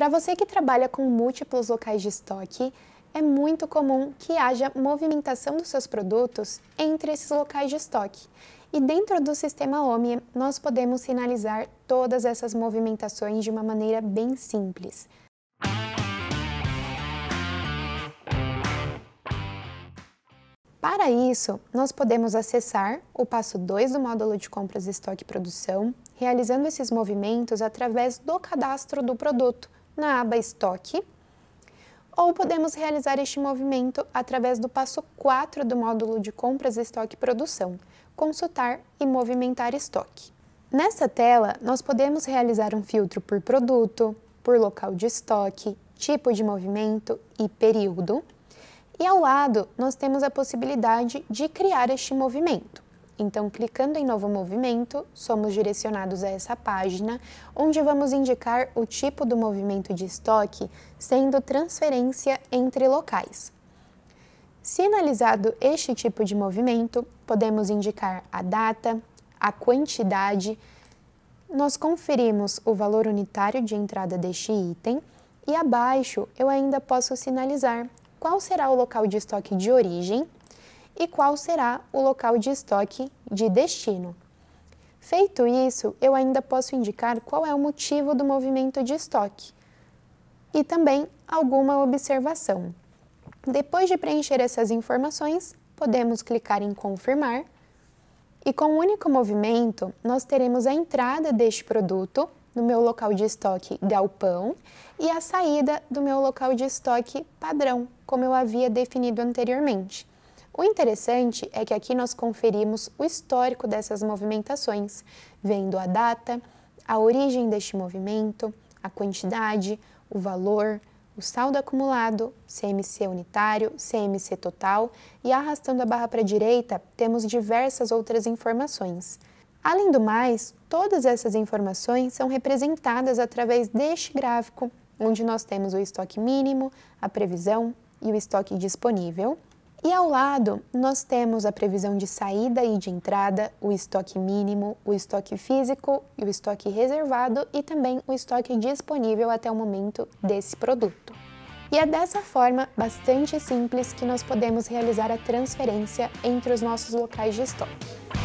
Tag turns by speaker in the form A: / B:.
A: Para você que trabalha com múltiplos locais de estoque, é muito comum que haja movimentação dos seus produtos entre esses locais de estoque. E dentro do sistema OMI, nós podemos sinalizar todas essas movimentações de uma maneira bem simples. Para isso, nós podemos acessar o passo 2 do módulo de compras, estoque e produção, realizando esses movimentos através do cadastro do produto, na aba Estoque, ou podemos realizar este movimento através do passo 4 do módulo de Compras, Estoque e Produção, Consultar e Movimentar Estoque. Nessa tela, nós podemos realizar um filtro por produto, por local de estoque, tipo de movimento e período. E ao lado, nós temos a possibilidade de criar este movimento. Então, clicando em Novo Movimento, somos direcionados a essa página, onde vamos indicar o tipo do movimento de estoque, sendo transferência entre locais. Sinalizado este tipo de movimento, podemos indicar a data, a quantidade, nós conferimos o valor unitário de entrada deste item e abaixo eu ainda posso sinalizar qual será o local de estoque de origem e qual será o local de estoque de destino. Feito isso, eu ainda posso indicar qual é o motivo do movimento de estoque e também alguma observação. Depois de preencher essas informações, podemos clicar em confirmar e com um único movimento, nós teremos a entrada deste produto no meu local de estoque galpão e a saída do meu local de estoque padrão, como eu havia definido anteriormente. O interessante é que aqui nós conferimos o histórico dessas movimentações, vendo a data, a origem deste movimento, a quantidade, o valor, o saldo acumulado, CMC unitário, CMC total, e arrastando a barra para a direita, temos diversas outras informações. Além do mais, todas essas informações são representadas através deste gráfico, onde nós temos o estoque mínimo, a previsão e o estoque disponível. E ao lado, nós temos a previsão de saída e de entrada, o estoque mínimo, o estoque físico e o estoque reservado e também o estoque disponível até o momento desse produto. E é dessa forma bastante simples que nós podemos realizar a transferência entre os nossos locais de estoque.